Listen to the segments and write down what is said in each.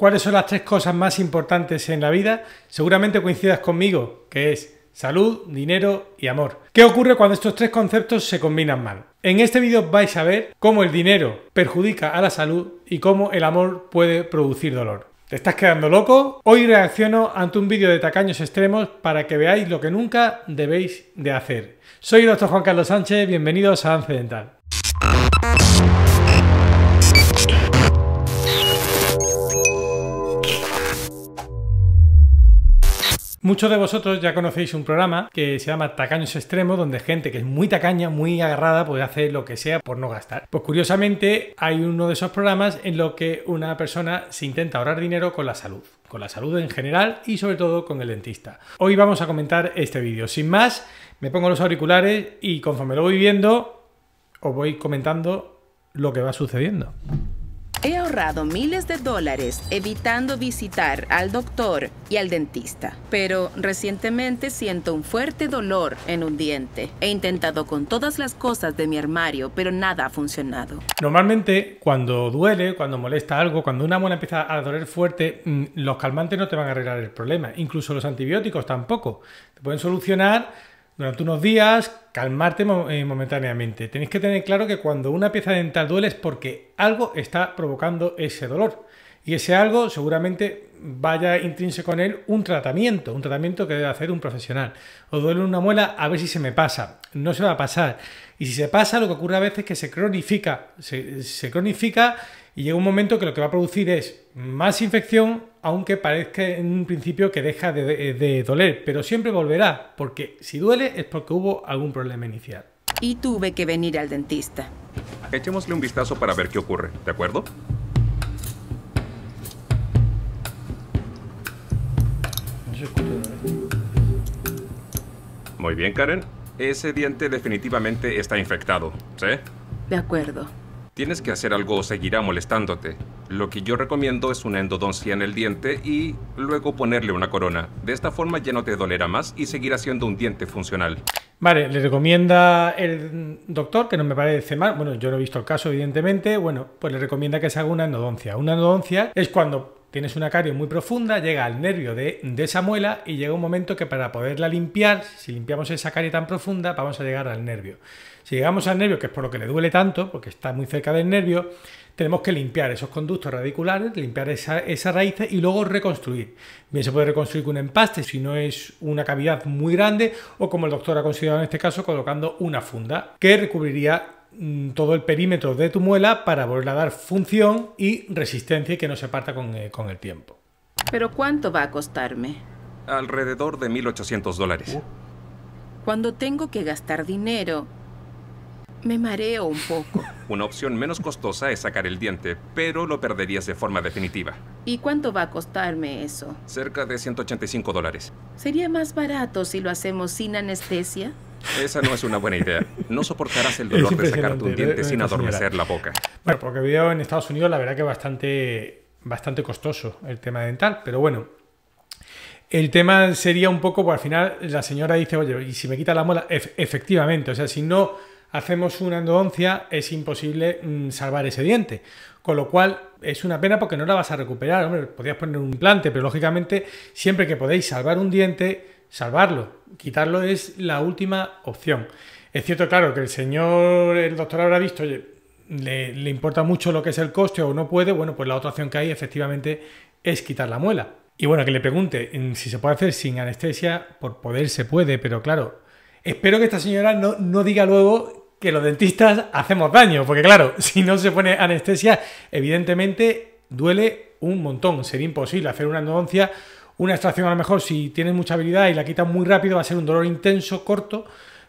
cuáles son las tres cosas más importantes en la vida, seguramente coincidas conmigo, que es salud, dinero y amor. ¿Qué ocurre cuando estos tres conceptos se combinan mal? En este vídeo vais a ver cómo el dinero perjudica a la salud y cómo el amor puede producir dolor. ¿Te estás quedando loco? Hoy reacciono ante un vídeo de tacaños extremos para que veáis lo que nunca debéis de hacer. Soy el doctor Juan Carlos Sánchez, bienvenidos a Avance Dental. Muchos de vosotros ya conocéis un programa que se llama Tacaños Extremos, donde gente que es muy tacaña, muy agarrada, puede hacer lo que sea por no gastar. Pues curiosamente hay uno de esos programas en lo que una persona se intenta ahorrar dinero con la salud, con la salud en general y sobre todo con el dentista. Hoy vamos a comentar este vídeo. Sin más, me pongo los auriculares y conforme lo voy viendo, os voy comentando lo que va sucediendo. He ahorrado miles de dólares evitando visitar al doctor y al dentista, pero recientemente siento un fuerte dolor en un diente. He intentado con todas las cosas de mi armario, pero nada ha funcionado. Normalmente cuando duele, cuando molesta algo, cuando una muela empieza a doler fuerte, mm, los calmantes no te van a arreglar el problema, incluso los antibióticos tampoco. Te pueden solucionar durante unos días, calmarte eh, momentáneamente. Tenéis que tener claro que cuando una pieza dental duele es porque algo está provocando ese dolor. Y ese algo seguramente vaya intrínseco en él un tratamiento, un tratamiento que debe hacer un profesional. O duele una muela, a ver si se me pasa. No se va a pasar. Y si se pasa, lo que ocurre a veces es que se cronifica. Se, se cronifica y llega un momento que lo que va a producir es más infección, aunque parezca en un principio que deja de, doler, pero siempre volverá, porque si duele es porque hubo algún problema inicial. Y tuve que venir al dentista. Echémosle un vistazo para ver qué ocurre, ¿de acuerdo? Muy bien, Karen. Ese diente definitivamente está infectado, ¿sí? De acuerdo. Tienes que hacer algo o seguirá molestándote. Lo que yo recomiendo es una endodoncia en el diente y luego ponerle una corona. De esta forma ya no te dolerá más y seguirá siendo un diente funcional. Vale, le recomienda el doctor, que no me parece mal, bueno, yo no he visto el caso, evidentemente, bueno, pues le recomienda que se haga una endodoncia. Una endodoncia es cuando Tienes una carie muy profunda, llega al nervio de, esa muela y llega un momento que para poderla limpiar, si limpiamos esa carie tan profunda, vamos a llegar al nervio. Si llegamos al nervio, que es por lo que le duele tanto, porque está muy cerca del nervio, tenemos que limpiar esos conductos radiculares, limpiar esa, esa raíz y luego reconstruir. Bien se puede reconstruir con un empaste si no es una cavidad muy grande o como el doctor ha considerado en este caso, colocando una funda que recubriría Mm, todo el perímetro de tu muela para volver a dar función y resistencia y que no se parta con, eh, el tiempo. ¿Pero cuánto va a costarme? Alrededor de 1.800 dólares. Uh. Cuando tengo que gastar dinero, me mareo un poco. Una opción menos costosa es sacar el diente, pero lo perderías de forma definitiva. ¿Y cuánto va a costarme eso? Cerca de 185 dólares. ¿Sería más barato si lo hacemos sin anestesia? Esa no es una buena idea. No soportarás el dolor de sacarte un diente sin adormecer la boca. Bueno, porque veo en Estados Unidos, la verdad que bastante, bastante costoso el tema dental, pero bueno. El tema sería un poco, pues al final la señora dice, oye, y si me quita la mola? efectivamente, o sea, si no hacemos una endodoncia es imposible mm, salvar ese diente. Con lo cual es una pena porque no la vas a recuperar. Hombre, podías poner un implante, pero lógicamente siempre que podéis salvar un diente, salvarlo. Quitarlo es la última opción. Es cierto, claro, que el señor, el doctor habrá visto, le, importa mucho lo que es el coste o no puede, bueno, pues la otra opción que hay efectivamente es quitar la muela. Y bueno, que le pregunte si se puede hacer sin anestesia, por poder se puede, pero claro, espero que esta señora no, diga luego que los dentistas hacemos daño, porque claro, si no se pone anestesia, evidentemente duele un montón, sería imposible hacer una endodoncia una extracción a lo mejor si tienes mucha habilidad y la quitas muy rápido va a ser un dolor intenso, corto,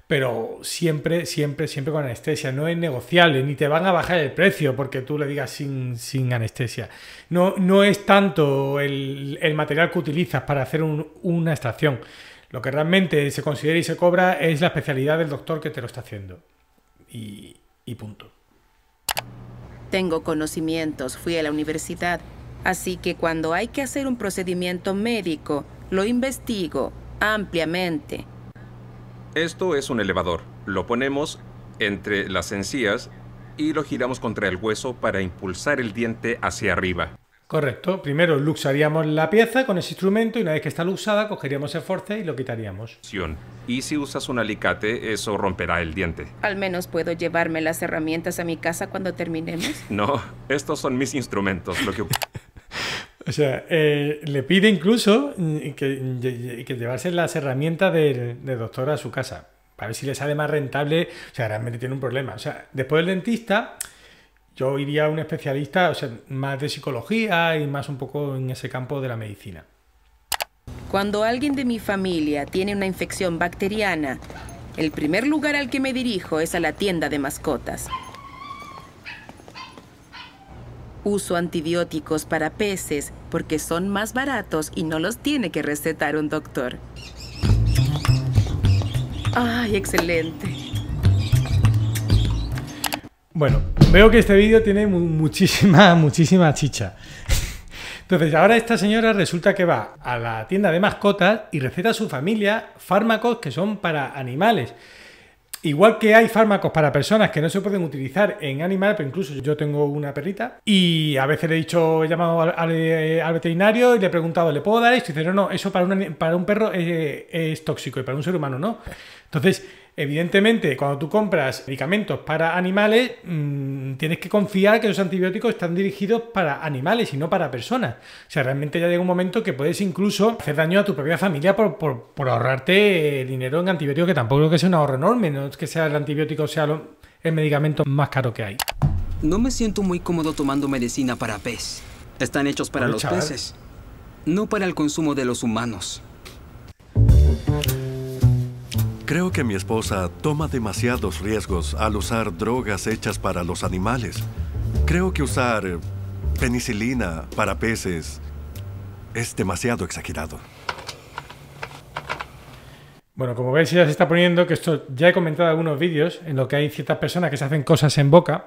pero siempre, siempre, siempre con anestesia. No es negociable, ni te van a bajar el precio porque tú le digas sin, sin anestesia. No, no es tanto el, material que utilizas para hacer una extracción. Lo que realmente se considera y se cobra es la especialidad del doctor que te lo está haciendo. y punto. Tengo conocimientos, fui a la universidad, Así que cuando hay que hacer un procedimiento médico, lo investigo ampliamente. Esto es un elevador. Lo ponemos entre las encías y lo giramos contra el hueso para impulsar el diente hacia arriba. Correcto. Primero luxaríamos la pieza con ese instrumento y una vez que está luxada cogeríamos el force y lo quitaríamos. Y si usas un alicate, eso romperá el diente. Al menos puedo llevarme las herramientas a mi casa cuando terminemos. No, estos son mis instrumentos. Lo que... O sea, eh, le pide incluso mm, que, mm, que, llevarse las herramientas del, doctor a su casa, para ver si le sale más rentable. O sea, realmente tiene un problema. O sea, después del dentista, yo iría a un especialista, o sea, más de psicología y más un poco en ese campo de la medicina. Cuando alguien de mi familia tiene una infección bacteriana, el primer lugar al que me dirijo es a la tienda de mascotas. Uso antibióticos para peces porque son más baratos y no los tiene que recetar un doctor. ¡Ay, excelente! Bueno, veo que este vídeo tiene muchísima, muchísima chicha. Entonces, ahora esta señora resulta que va a la tienda de mascotas y receta a su familia fármacos que son para animales. Igual que hay fármacos para personas que no se pueden utilizar en animales, pero incluso yo tengo una perrita y a veces le he dicho, llamado eh, al, veterinario y le he preguntado, ¿le puedo dar esto? Y dice, no, no, eso para, para un perro es tóxico y para un ser humano no. Entonces, Evidentemente, cuando tú compras medicamentos para animales, mm, tienes que confiar que los antibióticos están dirigidos para animales y no para personas. O sea, realmente ya llega un momento que puedes incluso hacer daño a tu propia familia por, ahorrarte dinero en antibióticos, que tampoco creo que sea un ahorro enorme, no es que sea el antibiótico sea el medicamento más caro que hay. No me siento muy cómodo tomando medicina para pez. Están hechos para los peces, no para el consumo de los humanos. Creo que mi esposa toma demasiados riesgos al usar drogas hechas para los animales. Creo que usar eh, penicilina para peces es demasiado exagerado. Bueno, como veis, ella se está poniendo que esto ya he comentado algunos vídeos en lo que hay ciertas personas que se hacen cosas en boca.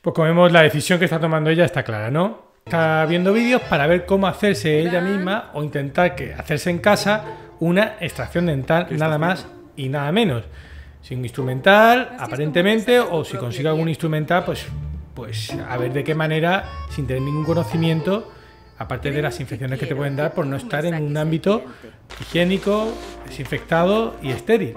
Pues como vemos, la decisión que está tomando ella está clara, ¿no? Está viendo vídeos para ver cómo hacerse ella misma o intentar que hacerse en casa una extracción dental nada más y nada menos. Sin instrumental, aparentemente, o si consigue algún instrumental, pues, pues a ver de qué manera, sin tener ningún conocimiento, aparte de las infecciones que te pueden dar por no estar en un ámbito higiénico, desinfectado y estéril.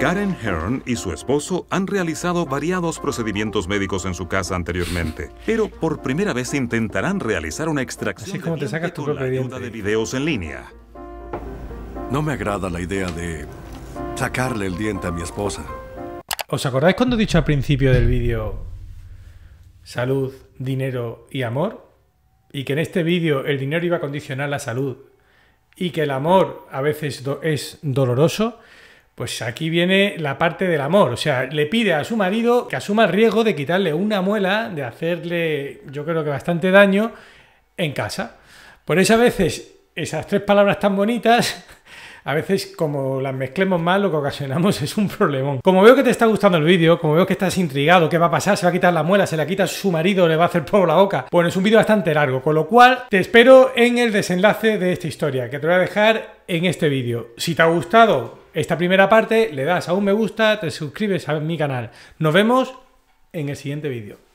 Karen Hearn y su esposo han realizado variados procedimientos médicos en su casa anteriormente, pero por primera vez intentarán realizar una extracción como te tu con la ayuda de videos en línea. No me agrada la idea de sacarle el diente a mi esposa. ¿Os acordáis cuando he dicho al principio del vídeo salud, dinero y amor? Y que en este vídeo el dinero iba a condicionar la salud y que el amor a veces es doloroso. Pues aquí viene la parte del amor. O sea, le pide a su marido que asuma el riesgo de quitarle una muela, de hacerle, yo creo que bastante daño, en casa. Por eso a veces esas tres palabras tan bonitas a veces como las mezclemos mal lo que ocasionamos es un problemón. Como veo que te está gustando el vídeo, como veo que estás intrigado, ¿qué va a pasar? ¿Se va a quitar la muela? ¿Se la quita su marido? ¿Le va a hacer polvo la boca? Bueno, es un vídeo bastante largo, con lo cual te espero en el desenlace de esta historia, que te voy a dejar en este vídeo. Si te ha gustado esta primera parte, le das a un me gusta, te suscribes a mi canal. Nos vemos en el siguiente vídeo.